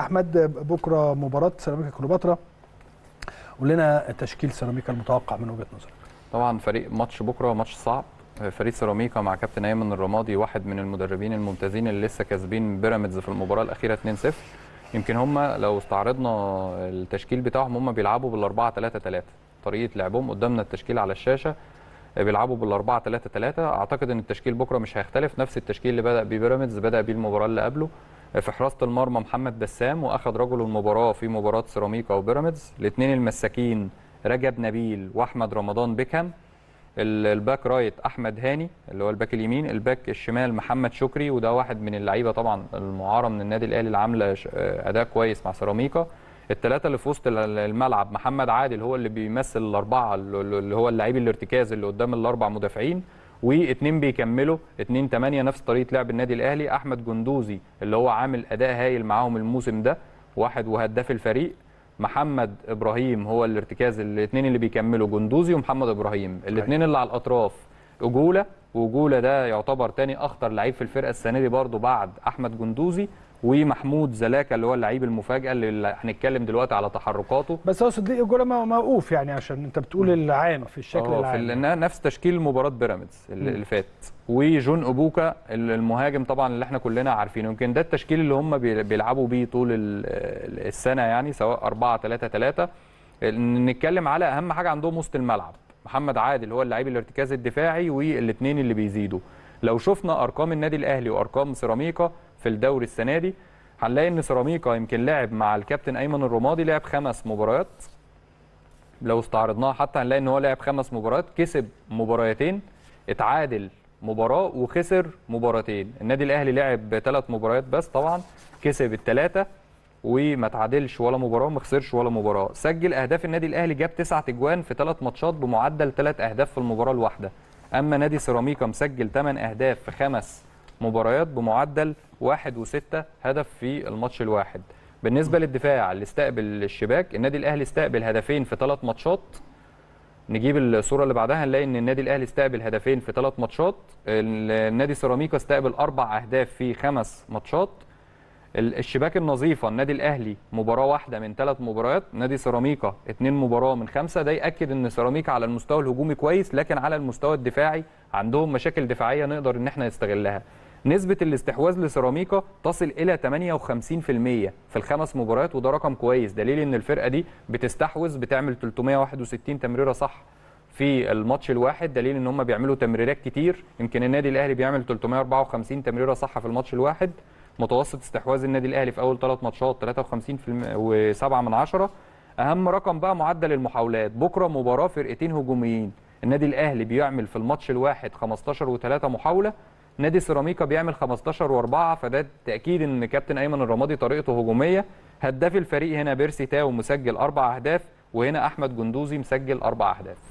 احمد بكره مباراه سيراميكا كليوباترا قول لنا تشكيل سيراميكا المتوقع من وجهه نظرك طبعا فريق ماتش بكره ماتش صعب فريق سيراميكا مع كابتن ايمن الرمادي واحد من المدربين الممتازين اللي لسه كاسبين بيراميدز في المباراه الاخيره 2-0 يمكن هم لو استعرضنا التشكيل بتاعهم هم بيلعبوا بال 4 3 3 طريقه لعبهم قدامنا التشكيل على الشاشه بيلعبوا بال 4 3 3 اعتقد ان التشكيل بكره مش هيختلف نفس التشكيل اللي بدا بيه بيراميدز بدا بيه المباراه اللي قبله في حراسه المرمى محمد بسام واخذ رجل المباراه في مباراه سيراميكا وبيراميدز الاثنين المساكين رجب نبيل واحمد رمضان بيكهام الباك رايت احمد هاني اللي هو الباك اليمين الباك الشمال محمد شكري وده واحد من اللعيبه طبعا المعاره من النادي الاهلي اللي عامله اداء كويس مع سيراميكا الثلاثه اللي في وسط الملعب محمد عادل هو اللي بيمثل الاربعه اللي هو اللعيب الارتكاز اللي قدام الاربع مدافعين واثنين بيكملوا اثنين تمانية نفس طريقه لعب النادي الاهلي احمد جندوزي اللي هو عامل اداء هايل معاهم الموسم ده واحد وهداف الفريق محمد ابراهيم هو الارتكاز الاثنين اللي بيكملوا جندوزي ومحمد ابراهيم الاثنين اللي على الاطراف اجوله وجوله ده يعتبر تاني اخطر لعيب في الفرقه السنه دي برضو بعد احمد جندوزي ومحمود زلاكا اللي هو اللعيب المفاجاه اللي هنتكلم دلوقتي على تحركاته بس هو صديق الجوله موقوف يعني عشان انت بتقول العام في الشكل اه، العام في نفس تشكيل مباراه بيراميدز اللي فات وجون ابوكا المهاجم طبعا اللي احنا كلنا عارفينه يمكن ده التشكيل اللي هم بيلعبوا بيه طول السنه يعني سواء 4 3 3 نتكلم على اهم حاجه عندهم وسط الملعب محمد عادل هو اللعيب الارتكاز الدفاعي والاثنين اللي بيزيدوا لو شفنا ارقام النادي الاهلي وارقام سيراميكا في الدوري السنه دي هنلاقي ان سيراميكا يمكن لعب مع الكابتن ايمن الرمادي لعب خمس مباريات لو استعرضناها حتى هنلاقي ان هو لعب خمس مباريات كسب مباراتين اتعادل مباراه وخسر مباراتين النادي الاهلي لعب ثلاث مباريات بس طبعا كسب الثلاثه وما تعادلش ولا مباراه وما خسرش ولا مباراه سجل اهداف النادي الاهلي جاب تسعة تجوان في ثلاث ماتشات بمعدل ثلاث اهداف في المباراه الواحده اما نادي سيراميكا مسجل 8 اهداف في خمس مباريات بمعدل واحد وستة هدف في الماتش الواحد بالنسبه للدفاع اللي استقبل الشباك النادي الاهلي استقبل هدفين في ثلاث ماتشات نجيب الصوره اللي بعدها نلاقي ان النادي الاهلي استقبل هدفين في ثلاث ماتشات النادي سيراميكا استقبل اربع اهداف في خمس ماتشات الشباك النظيفه النادي الاهلي مباراه واحده من ثلاث مباريات نادي سيراميكا اثنين مباراه من خمسه ده ياكد ان سيراميكا على المستوى الهجومي كويس لكن على المستوى الدفاعي عندهم مشاكل دفاعيه نقدر ان احنا نستغلها نسبة الاستحواذ لسيراميكا تصل إلى 58% في الخمس مباريات وده رقم كويس دليل إن الفرقة دي بتستحوذ بتعمل 361 تمريرة صح في الماتش الواحد دليل ان هم بيعملوا تمريرات كتير يمكن النادي الاهلي بيعمل 354 تمريره صح في الماتش الواحد متوسط استحواذ النادي الاهلي في اول ثلاث ماتشات 53 و7 من عشرة اهم رقم بقى معدل المحاولات بكره مباراه فرقتين هجوميين النادي الاهلي بيعمل في الماتش الواحد 15 و3 محاوله نادي سيراميكا بيعمل 15 و4 فده تاكيد ان كابتن ايمن الرمادي طريقته هجوميه هداف الفريق هنا بيرسي تاو مسجل اربع اهداف وهنا احمد جندوزي مسجل اربع اهداف